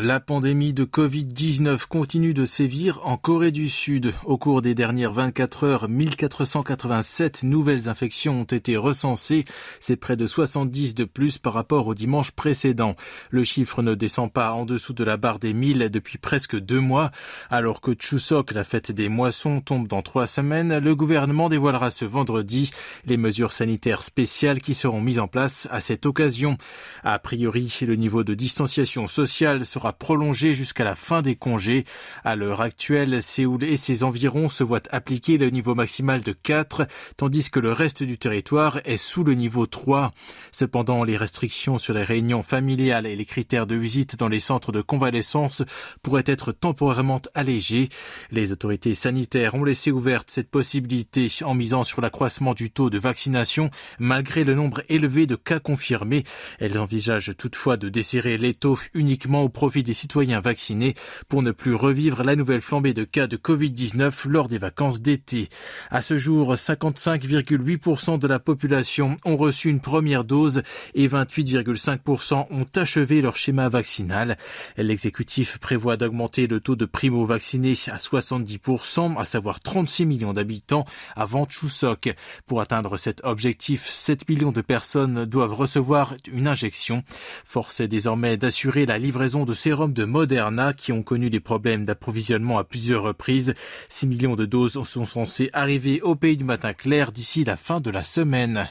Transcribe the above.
La pandémie de Covid-19 continue de sévir en Corée du Sud. Au cours des dernières 24 heures, 1487 nouvelles infections ont été recensées. C'est près de 70 de plus par rapport au dimanche précédent. Le chiffre ne descend pas en dessous de la barre des 1000 depuis presque deux mois. Alors que Chusok, la fête des moissons, tombe dans trois semaines, le gouvernement dévoilera ce vendredi les mesures sanitaires spéciales qui seront mises en place à cette occasion. A priori, le niveau de distanciation sociale sera sera prolongée jusqu'à la fin des congés. À l'heure actuelle, Séoul et ses environs se voient appliquer le niveau maximal de 4, tandis que le reste du territoire est sous le niveau 3. Cependant, les restrictions sur les réunions familiales et les critères de visite dans les centres de convalescence pourraient être temporairement allégés. Les autorités sanitaires ont laissé ouverte cette possibilité en misant sur l'accroissement du taux de vaccination malgré le nombre élevé de cas confirmés. Elles envisagent toutefois de desserrer l'étoffe uniquement au profit des citoyens vaccinés pour ne plus revivre la nouvelle flambée de cas de Covid-19 lors des vacances d'été. À ce jour, 55,8% de la population ont reçu une première dose et 28,5% ont achevé leur schéma vaccinal. L'exécutif prévoit d'augmenter le taux de primo-vaccinés à 70%, à savoir 36 millions d'habitants avant Tchoussok. Pour atteindre cet objectif, 7 millions de personnes doivent recevoir une injection. Force est désormais d'assurer la livraison de sérum de Moderna qui ont connu des problèmes d'approvisionnement à plusieurs reprises. 6 millions de doses sont censées arriver au pays du matin clair d'ici la fin de la semaine.